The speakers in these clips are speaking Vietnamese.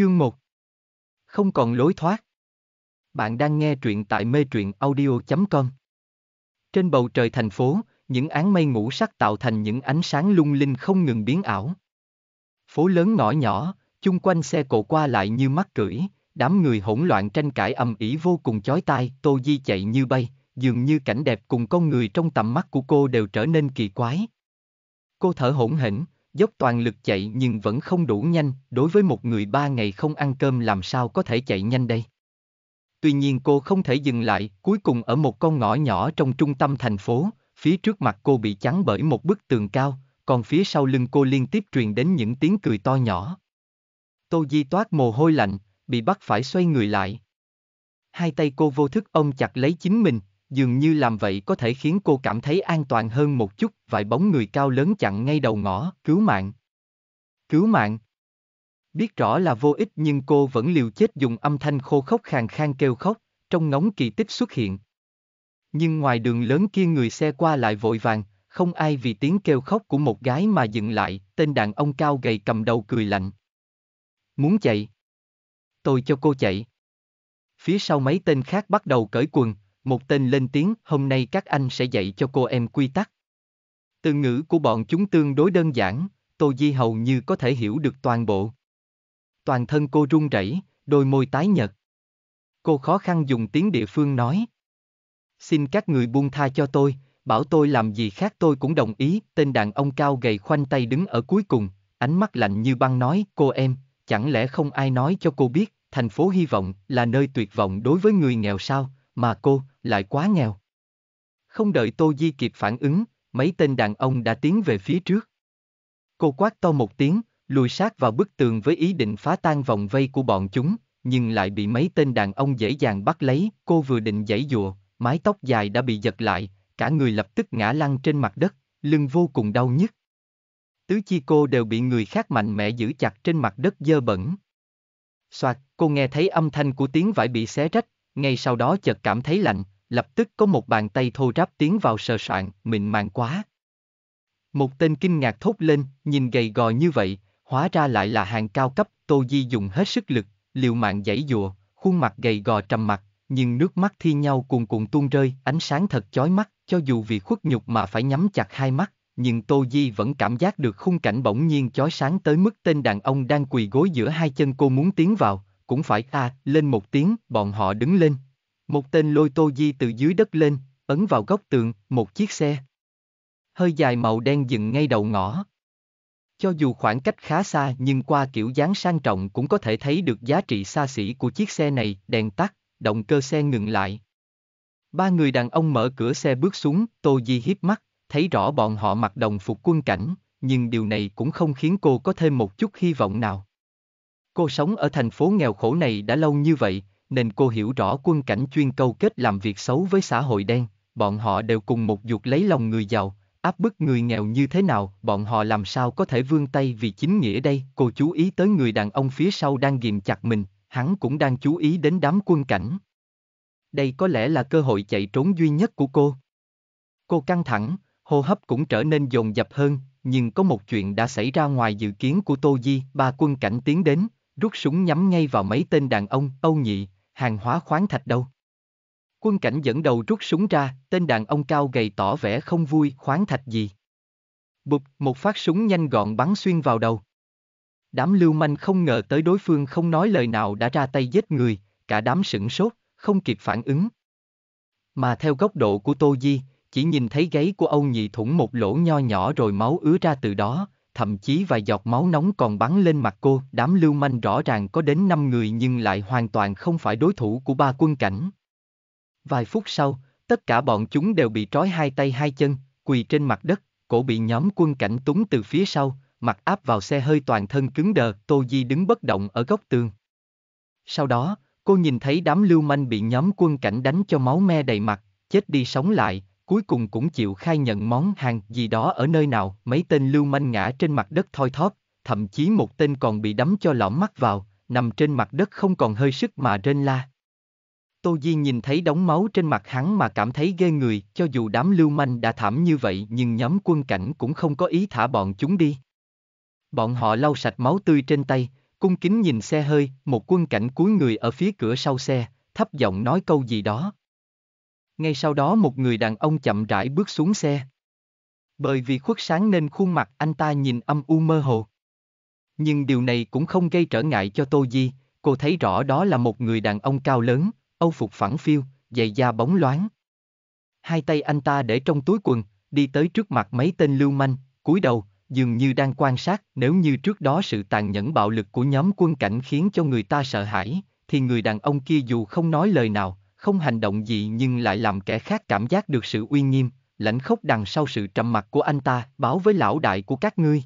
Chương 1 Không còn lối thoát Bạn đang nghe truyện tại mê truyện audio.com Trên bầu trời thành phố, những áng mây ngũ sắc tạo thành những ánh sáng lung linh không ngừng biến ảo. Phố lớn ngõ nhỏ, chung quanh xe cộ qua lại như mắt rưỡi, đám người hỗn loạn tranh cãi ầm ĩ vô cùng chói tai, Tô Di chạy như bay, dường như cảnh đẹp cùng con người trong tầm mắt của cô đều trở nên kỳ quái. Cô thở hỗn hỉnh dốc toàn lực chạy nhưng vẫn không đủ nhanh, đối với một người ba ngày không ăn cơm làm sao có thể chạy nhanh đây. Tuy nhiên cô không thể dừng lại, cuối cùng ở một con ngõ nhỏ trong trung tâm thành phố, phía trước mặt cô bị chắn bởi một bức tường cao, còn phía sau lưng cô liên tiếp truyền đến những tiếng cười to nhỏ. Tô Di toát mồ hôi lạnh, bị bắt phải xoay người lại. Hai tay cô vô thức ôm chặt lấy chính mình, dường như làm vậy có thể khiến cô cảm thấy an toàn hơn một chút, vài bóng người cao lớn chặn ngay đầu ngõ, cứu mạng. Cứu mạng. Biết rõ là vô ích nhưng cô vẫn liều chết dùng âm thanh khô khốc khàn khang kêu khóc, trong ngóng kỳ tích xuất hiện. Nhưng ngoài đường lớn kia người xe qua lại vội vàng, không ai vì tiếng kêu khóc của một gái mà dừng lại, tên đàn ông cao gầy cầm đầu cười lạnh. Muốn chạy? Tôi cho cô chạy. Phía sau mấy tên khác bắt đầu cởi quần, một tên lên tiếng, hôm nay các anh sẽ dạy cho cô em quy tắc. Từ ngữ của bọn chúng tương đối đơn giản, Tô Di hầu như có thể hiểu được toàn bộ. Toàn thân cô run rẩy, đôi môi tái nhợt. Cô khó khăn dùng tiếng địa phương nói. Xin các người buông tha cho tôi, bảo tôi làm gì khác tôi cũng đồng ý, tên đàn ông cao gầy khoanh tay đứng ở cuối cùng, ánh mắt lạnh như băng nói, cô em, chẳng lẽ không ai nói cho cô biết, thành phố hy vọng là nơi tuyệt vọng đối với người nghèo sao, mà cô lại quá nghèo. Không đợi Tô Di kịp phản ứng, mấy tên đàn ông đã tiến về phía trước. Cô quát to một tiếng, lùi sát vào bức tường với ý định phá tan vòng vây của bọn chúng, nhưng lại bị mấy tên đàn ông dễ dàng bắt lấy, cô vừa định giãy dụa, mái tóc dài đã bị giật lại, cả người lập tức ngã lăn trên mặt đất, lưng vô cùng đau nhức. Tứ chi cô đều bị người khác mạnh mẽ giữ chặt trên mặt đất dơ bẩn. Soạt, cô nghe thấy âm thanh của tiếng vải bị xé rách, ngay sau đó chợt cảm thấy lạnh, lập tức có một bàn tay thô ráp tiến vào sờ soạn, mịn màng quá. Một tên kinh ngạc thốt lên, nhìn gầy gò như vậy, hóa ra lại là hàng cao cấp, Tô Di dùng hết sức lực, liều mạng giãy dụa, khuôn mặt gầy gò trầm mặt, nhưng nước mắt thi nhau cuồn cuộn tuôn rơi, ánh sáng thật chói mắt, cho dù vì khuất nhục mà phải nhắm chặt hai mắt, nhưng Tô Di vẫn cảm giác được khung cảnh bỗng nhiên chói sáng tới mức tên đàn ông đang quỳ gối giữa hai chân cô muốn tiến vào, cũng phải a à, lên một tiếng, bọn họ đứng lên. Một tên lôi tô di từ dưới đất lên, ấn vào góc tường, một chiếc xe. Hơi dài màu đen dựng ngay đầu ngõ. Cho dù khoảng cách khá xa nhưng qua kiểu dáng sang trọng cũng có thể thấy được giá trị xa xỉ của chiếc xe này, đèn tắt, động cơ xe ngừng lại. Ba người đàn ông mở cửa xe bước xuống, Tô Di hiếp mắt, thấy rõ bọn họ mặc đồng phục quân cảnh, nhưng điều này cũng không khiến cô có thêm một chút hy vọng nào. Cô sống ở thành phố nghèo khổ này đã lâu như vậy, nên cô hiểu rõ quân cảnh chuyên câu kết làm việc xấu với xã hội đen, bọn họ đều cùng một dục lấy lòng người giàu, áp bức người nghèo như thế nào, bọn họ làm sao có thể vươn tay vì chính nghĩa đây. Cô chú ý tới người đàn ông phía sau đang ghìm chặt mình, hắn cũng đang chú ý đến đám quân cảnh. Đây có lẽ là cơ hội chạy trốn duy nhất của cô. Cô căng thẳng, hô hấp cũng trở nên dồn dập hơn, nhưng có một chuyện đã xảy ra ngoài dự kiến của Tô Di, ba quân cảnh tiến đến, rút súng nhắm ngay vào mấy tên đàn ông, Âu Nhị, hàng hóa khoáng thạch đâu. Quân cảnh dẫn đầu rút súng ra, tên đàn ông cao gầy tỏ vẻ không vui, khoáng thạch gì. Bụp, một phát súng nhanh gọn bắn xuyên vào đầu. Đám lưu manh không ngờ tới đối phương không nói lời nào đã ra tay giết người, cả đám sửng sốt, không kịp phản ứng. Mà theo góc độ của Tô Di, chỉ nhìn thấy gáy của Âu Nhị thủng một lỗ nho nhỏ rồi máu ứa ra từ đó, thậm chí vài giọt máu nóng còn bắn lên mặt cô. Đám lưu manh rõ ràng có đến 5 người nhưng lại hoàn toàn không phải đối thủ của ba quân cảnh. Vài phút sau, tất cả bọn chúng đều bị trói hai tay hai chân, quỳ trên mặt đất, cổ bị nhóm quân cảnh túng từ phía sau, mặt áp vào xe hơi toàn thân cứng đờ, Tô Di đứng bất động ở góc tường. Sau đó, cô nhìn thấy đám lưu manh bị nhóm quân cảnh đánh cho máu me đầy mặt, chết đi sống lại, cuối cùng cũng chịu khai nhận món hàng gì đó ở nơi nào, mấy tên lưu manh ngã trên mặt đất thoi thóp, thậm chí một tên còn bị đấm cho lõm mắt vào, nằm trên mặt đất không còn hơi sức mà rên la. Tô Di nhìn thấy đống máu trên mặt hắn mà cảm thấy ghê người, cho dù đám lưu manh đã thảm như vậy nhưng nhóm quân cảnh cũng không có ý thả bọn chúng đi. Bọn họ lau sạch máu tươi trên tay, cung kính nhìn xe hơi, một quân cảnh cuối người ở phía cửa sau xe, thấp giọng nói câu gì đó ngay sau đó một người đàn ông chậm rãi bước xuống xe. Bởi vì khuất sáng nên khuôn mặt anh ta nhìn âm u mơ hồ. Nhưng điều này cũng không gây trở ngại cho Tô Di, cô thấy rõ đó là một người đàn ông cao lớn, âu phục phẳng phiêu, giày da bóng loáng. Hai tay anh ta để trong túi quần, đi tới trước mặt mấy tên lưu manh, cúi đầu, dường như đang quan sát nếu như trước đó sự tàn nhẫn bạo lực của nhóm quân cảnh khiến cho người ta sợ hãi, thì người đàn ông kia dù không nói lời nào, không hành động gì nhưng lại làm kẻ khác cảm giác được sự uy nghiêm, lãnh khốc đằng sau sự trầm mặc của anh ta, báo với lão đại của các ngươi.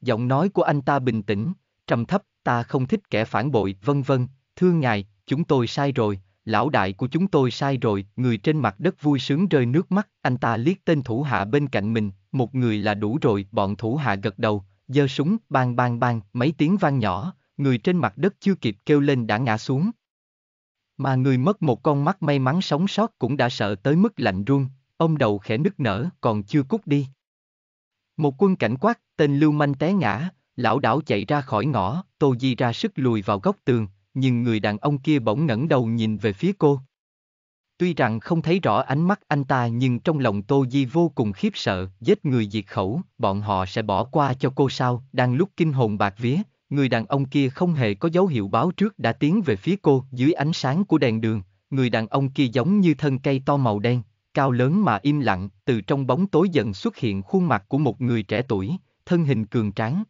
Giọng nói của anh ta bình tĩnh, trầm thấp, ta không thích kẻ phản bội, vân vân, thưa ngài, chúng tôi sai rồi, lão đại của chúng tôi sai rồi, người trên mặt đất vui sướng rơi nước mắt, anh ta liếc tên thủ hạ bên cạnh mình, một người là đủ rồi, bọn thủ hạ gật đầu, giơ súng, bang bang bang, mấy tiếng vang nhỏ, người trên mặt đất chưa kịp kêu lên đã ngã xuống. Mà người mất một con mắt may mắn sống sót cũng đã sợ tới mức lạnh run, ông đầu khẽ nứt nở còn chưa cút đi. Một quân cảnh quát, tên lưu manh té ngã, lão đảo chạy ra khỏi ngõ, Tô Di ra sức lùi vào góc tường, nhưng người đàn ông kia bỗng ngẩng đầu nhìn về phía cô. Tuy rằng không thấy rõ ánh mắt anh ta nhưng trong lòng Tô Di vô cùng khiếp sợ, giết người diệt khẩu, bọn họ sẽ bỏ qua cho cô sao, đang lúc kinh hồn bạc vía, người đàn ông kia không hề có dấu hiệu báo trước đã tiến về phía cô dưới ánh sáng của đèn đường, người đàn ông kia giống như thân cây to màu đen, cao lớn mà im lặng, từ trong bóng tối dần xuất hiện khuôn mặt của một người trẻ tuổi, thân hình cường tráng.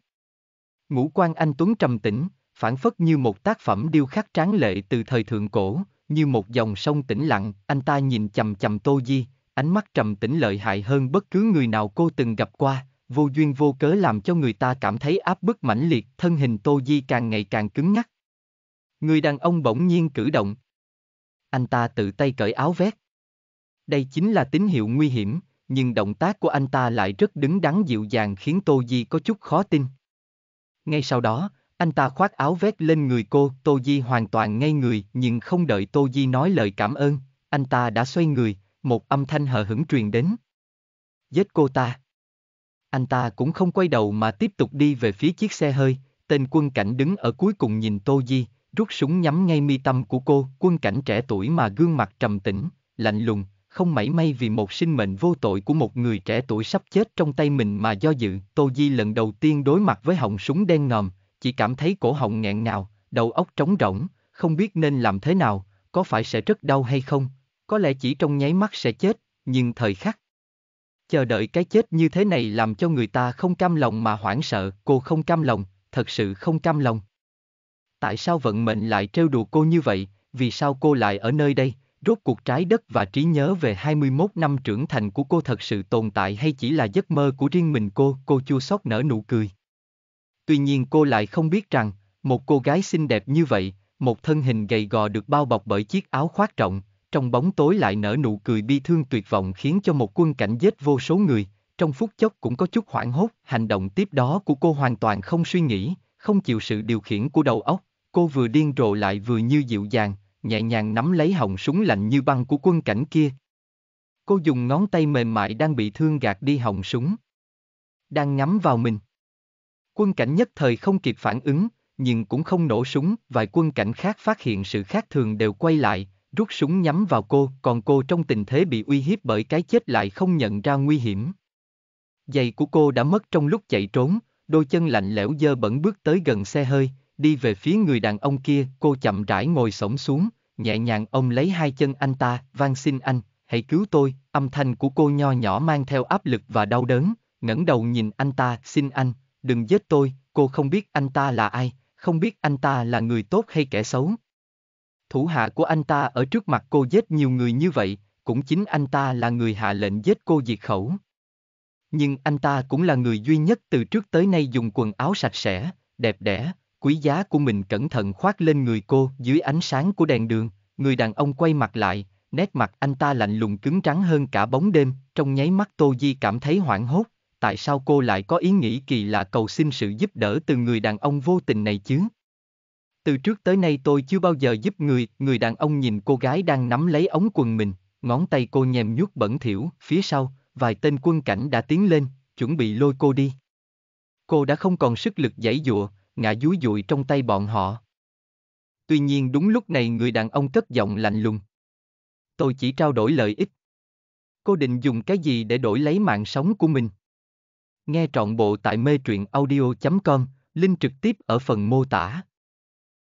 Ngũ quan anh Tuấn trầm tĩnh, phản phất như một tác phẩm điêu khắc tráng lệ từ thời thượng cổ, như một dòng sông tĩnh lặng, anh ta nhìn chầm chầm Tô Di, ánh mắt trầm tĩnh lợi hại hơn bất cứ người nào cô từng gặp qua, vô duyên vô cớ làm cho người ta cảm thấy áp bức mãnh liệt, thân hình Tô Di càng ngày càng cứng nhắc. Người đàn ông bỗng nhiên cử động. Anh ta tự tay cởi áo vét. Đây chính là tín hiệu nguy hiểm, nhưng động tác của anh ta lại rất đứng đắn dịu dàng khiến Tô Di có chút khó tin. Ngay sau đó, anh ta khoác áo vét lên người cô, Tô Di hoàn toàn ngây người, nhưng không đợi Tô Di nói lời cảm ơn, anh ta đã xoay người, một âm thanh hờ hững truyền đến. Giết cô ta anh ta cũng không quay đầu mà tiếp tục đi về phía chiếc xe hơi, tên quân cảnh đứng ở cuối cùng nhìn Tô Di, rút súng nhắm ngay mi tâm của cô, quân cảnh trẻ tuổi mà gương mặt trầm tĩnh, lạnh lùng, không mảy may vì một sinh mệnh vô tội của một người trẻ tuổi sắp chết trong tay mình mà do dự. Tô Di lần đầu tiên đối mặt với họng súng đen ngòm, chỉ cảm thấy cổ họng nghẹn ngào, đầu óc trống rỗng, không biết nên làm thế nào, có phải sẽ rất đau hay không, có lẽ chỉ trong nháy mắt sẽ chết, nhưng thời khắc Chờ đợi cái chết như thế này làm cho người ta không cam lòng mà hoảng sợ, cô không cam lòng, thật sự không cam lòng. Tại sao vận mệnh lại trêu đùa cô như vậy, vì sao cô lại ở nơi đây, rốt cuộc trái đất và trí nhớ về 21 năm trưởng thành của cô thật sự tồn tại hay chỉ là giấc mơ của riêng mình cô, cô chua xót nở nụ cười. Tuy nhiên cô lại không biết rằng, một cô gái xinh đẹp như vậy, một thân hình gầy gò được bao bọc bởi chiếc áo khoác rộng, trong bóng tối lại nở nụ cười bi thương tuyệt vọng khiến cho một quân cảnh giết vô số người, trong phút chốc cũng có chút hoảng hốt, hành động tiếp đó của cô hoàn toàn không suy nghĩ, không chịu sự điều khiển của đầu óc, cô vừa điên rồ lại vừa như dịu dàng, nhẹ nhàng nắm lấy họng súng lạnh như băng của quân cảnh kia. Cô dùng ngón tay mềm mại đang bị thương gạt đi họng súng. Đang ngắm vào mình. Quân cảnh nhất thời không kịp phản ứng, nhưng cũng không nổ súng, vài quân cảnh khác phát hiện sự khác thường đều quay lại, rút súng nhắm vào cô, còn cô trong tình thế bị uy hiếp bởi cái chết lại không nhận ra nguy hiểm. Giày của cô đã mất trong lúc chạy trốn, đôi chân lạnh lẽo dơ bẩn bước tới gần xe hơi, đi về phía người đàn ông kia, cô chậm rãi ngồi sổng xuống, nhẹ nhàng ông lấy hai chân anh ta, van xin anh, hãy cứu tôi, âm thanh của cô nho nhỏ mang theo áp lực và đau đớn, ngẩng đầu nhìn anh ta, xin anh, đừng giết tôi, cô không biết anh ta là ai, không biết anh ta là người tốt hay kẻ xấu, Thủ hạ của anh ta ở trước mặt cô giết nhiều người như vậy, cũng chính anh ta là người hạ lệnh giết cô diệt khẩu. Nhưng anh ta cũng là người duy nhất từ trước tới nay dùng quần áo sạch sẽ, đẹp đẽ, quý giá của mình cẩn thận khoác lên người cô dưới ánh sáng của đèn đường, người đàn ông quay mặt lại, nét mặt anh ta lạnh lùng cứng rắn hơn cả bóng đêm, trong nháy mắt Tô Di cảm thấy hoảng hốt, tại sao cô lại có ý nghĩ kỳ lạ cầu xin sự giúp đỡ từ người đàn ông vô tình này chứ? Từ trước tới nay tôi chưa bao giờ giúp người, người đàn ông nhìn cô gái đang nắm lấy ống quần mình, ngón tay cô nhèm nhuốc bẩn thỉu, phía sau, vài tên quân cảnh đã tiến lên, chuẩn bị lôi cô đi. Cô đã không còn sức lực giãy dụa, ngã dúi dụi trong tay bọn họ. Tuy nhiên đúng lúc này người đàn ông cất giọng lạnh lùng. Tôi chỉ trao đổi lợi ích. Cô định dùng cái gì để đổi lấy mạng sống của mình? Nghe trọn bộ tại mê truyện audio.com, link trực tiếp ở phần mô tả.